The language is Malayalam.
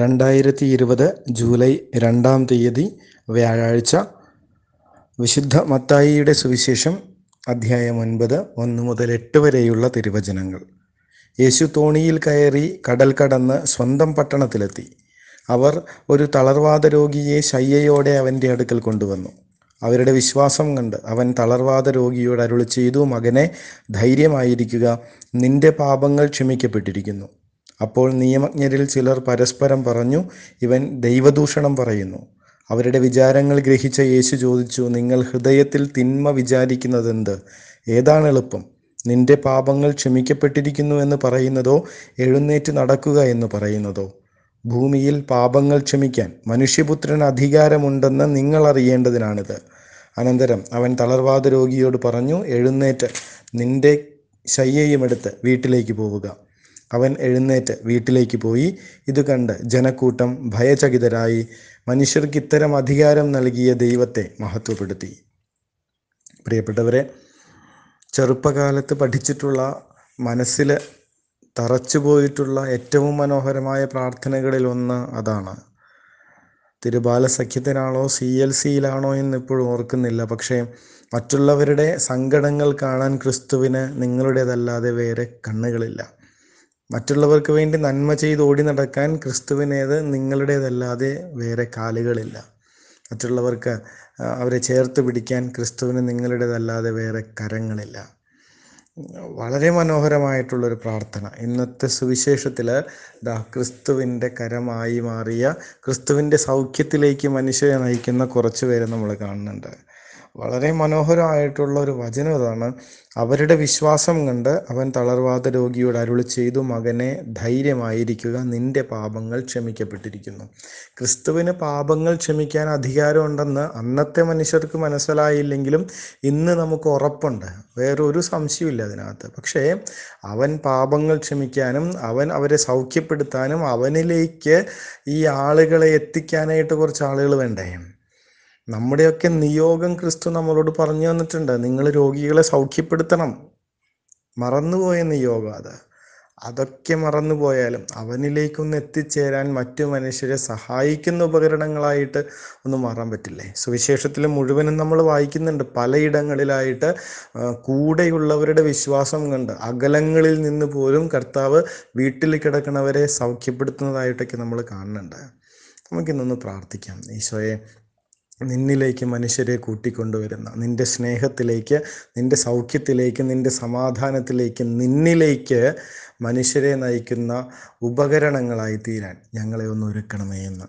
രണ്ടായിരത്തി ഇരുപത് ജൂലൈ രണ്ടാം തീയതി വ്യാഴാഴ്ച വിശുദ്ധ മത്തായിയുടെ സുവിശേഷം അധ്യായം ഒൻപത് ഒന്ന് മുതൽ എട്ട് വരെയുള്ള തിരുവചനങ്ങൾ യേശു തോണിയിൽ കയറി കടൽ കടന്ന് സ്വന്തം പട്ടണത്തിലെത്തി അവർ ഒരു തളർവാദ രോഗിയെ ശയ്യയോടെ അവൻ്റെ അടുക്കൽ കൊണ്ടുവന്നു അവരുടെ വിശ്വാസം കണ്ട് അവൻ തളർവാദ രോഗിയോട് അരുളി ചെയ്തു മകനെ ധൈര്യമായിരിക്കുക നിന്റെ പാപങ്ങൾ ക്ഷമിക്കപ്പെട്ടിരിക്കുന്നു അപ്പോൾ നിയമജ്ഞരിൽ ചിലർ പരസ്പരം പറഞ്ഞു ഇവൻ ദൈവദൂഷണം പറയുന്നു അവരുടെ വിചാരങ്ങൾ ഗ്രഹിച്ച യേശു ചോദിച്ചു നിങ്ങൾ ഹൃദയത്തിൽ തിന്മ വിചാരിക്കുന്നതെന്ത് ഏതാണ് എളുപ്പം നിന്റെ പാപങ്ങൾ ക്ഷമിക്കപ്പെട്ടിരിക്കുന്നു എന്ന് പറയുന്നതോ എഴുന്നേറ്റ് നടക്കുക എന്ന് പറയുന്നതോ ഭൂമിയിൽ പാപങ്ങൾ ക്ഷമിക്കാൻ മനുഷ്യപുത്രന് അധികാരമുണ്ടെന്ന് നിങ്ങൾ അറിയേണ്ടതിനാണിത് അനന്തരം അവൻ തളർവാദ രോഗിയോട് പറഞ്ഞു എഴുന്നേറ്റ് നിന്റെ എടുത്ത് വീട്ടിലേക്ക് പോവുക അവൻ എഴുന്നേറ്റ് വീട്ടിലേക്ക് പോയി ഇത് കണ്ട് ജനക്കൂട്ടം ഭയചകിതരായി മനുഷ്യർക്ക് ഇത്തരം അധികാരം നൽകിയ ദൈവത്തെ മഹത്വപ്പെടുത്തി പ്രിയപ്പെട്ടവരെ ചെറുപ്പകാലത്ത് പഠിച്ചിട്ടുള്ള മനസ്സിൽ തറച്ചുപോയിട്ടുള്ള ഏറ്റവും മനോഹരമായ പ്രാർത്ഥനകളിൽ ഒന്ന് അതാണ് തിരുബാലസഖ്യത്തിനാണോ സി എൽ സിയിലാണോ എന്ന് ഇപ്പോഴും ഓർക്കുന്നില്ല പക്ഷേ മറ്റുള്ളവരുടെ സങ്കടങ്ങൾ കാണാൻ ക്രിസ്തുവിന് നിങ്ങളുടേതല്ലാതെ വേറെ കണ്ണുകളില്ല മറ്റുള്ളവർക്ക് വേണ്ടി നന്മ ചെയ്ത് ഓടി നടക്കാൻ ക്രിസ്തുവിനേത് നിങ്ങളുടേതല്ലാതെ വേറെ കാലുകളില്ല മറ്റുള്ളവർക്ക് അവരെ ചേർത്ത് പിടിക്കാൻ ക്രിസ്തുവിന് നിങ്ങളുടേതല്ലാതെ വേറെ കരങ്ങളില്ല വളരെ മനോഹരമായിട്ടുള്ളൊരു പ്രാർത്ഥന ഇന്നത്തെ സുവിശേഷത്തിൽ ദാ ക്രിസ്തുവിൻ്റെ കരമായി മാറിയ ക്രിസ്തുവിൻ്റെ സൗഖ്യത്തിലേക്ക് മനുഷ്യനെ നയിക്കുന്ന കുറച്ച് പേരെ നമ്മൾ കാണുന്നുണ്ട് വളരെ മനോഹരമായിട്ടുള്ള ഒരു വചനം ഇതാണ് അവരുടെ വിശ്വാസം കണ്ട് അവൻ തളർവാത രോഗിയോട് അരുളി ചെയ്തു മകനെ ധൈര്യമായിരിക്കുക നിന്റെ പാപങ്ങൾ ക്ഷമിക്കപ്പെട്ടിരിക്കുന്നു ക്രിസ്തുവിന് പാപങ്ങൾ ക്ഷമിക്കാൻ അധികാരമുണ്ടെന്ന് അന്നത്തെ മനുഷ്യർക്ക് മനസ്സിലായില്ലെങ്കിലും ഇന്ന് നമുക്ക് ഉറപ്പുണ്ട് വേറൊരു സംശയമില്ല അതിനകത്ത് പക്ഷേ അവൻ പാപങ്ങൾ ക്ഷമിക്കാനും അവൻ അവരെ സൗഖ്യപ്പെടുത്താനും അവനിലേക്ക് ഈ ആളുകളെ എത്തിക്കാനായിട്ട് കുറച്ച് ആളുകൾ വേണ്ടേ നമ്മുടെയൊക്കെ നിയോഗം ക്രിസ്തു നമ്മളോട് പറഞ്ഞു തന്നിട്ടുണ്ട് നിങ്ങൾ രോഗികളെ സൗഖ്യപ്പെടുത്തണം മറന്നുപോയ നിയോഗം അത് അതൊക്കെ മറന്നുപോയാലും അവനിലേക്കൊന്ന് എത്തിച്ചേരാൻ മറ്റു മനുഷ്യരെ സഹായിക്കുന്ന ഉപകരണങ്ങളായിട്ട് ഒന്നും മാറാൻ പറ്റില്ലേ സുവിശേഷത്തിൽ മുഴുവനും നമ്മൾ വായിക്കുന്നുണ്ട് പലയിടങ്ങളിലായിട്ട് കൂടെയുള്ളവരുടെ വിശ്വാസം കണ്ട് അകലങ്ങളിൽ നിന്ന് പോലും കർത്താവ് വീട്ടിൽ കിടക്കുന്നവരെ സൗഖ്യപ്പെടുത്തുന്നതായിട്ടൊക്കെ നമ്മൾ കാണുന്നുണ്ട് നമുക്കിന്നൊന്ന് പ്രാർത്ഥിക്കാം ഈശോയെ നിന്നിലേക്ക് മനുഷ്യരെ കൂട്ടിക്കൊണ്ടുവരുന്ന നിന്റെ സ്നേഹത്തിലേക്ക് നിന്റെ സൗഖ്യത്തിലേക്ക് നിന്റെ സമാധാനത്തിലേക്ക് നിന്നിലേക്ക് മനുഷ്യരെ നയിക്കുന്ന ഉപകരണങ്ങളായി തീരാൻ ഞങ്ങളെ ഒന്ന് ഒരുക്കണമേ എന്ന്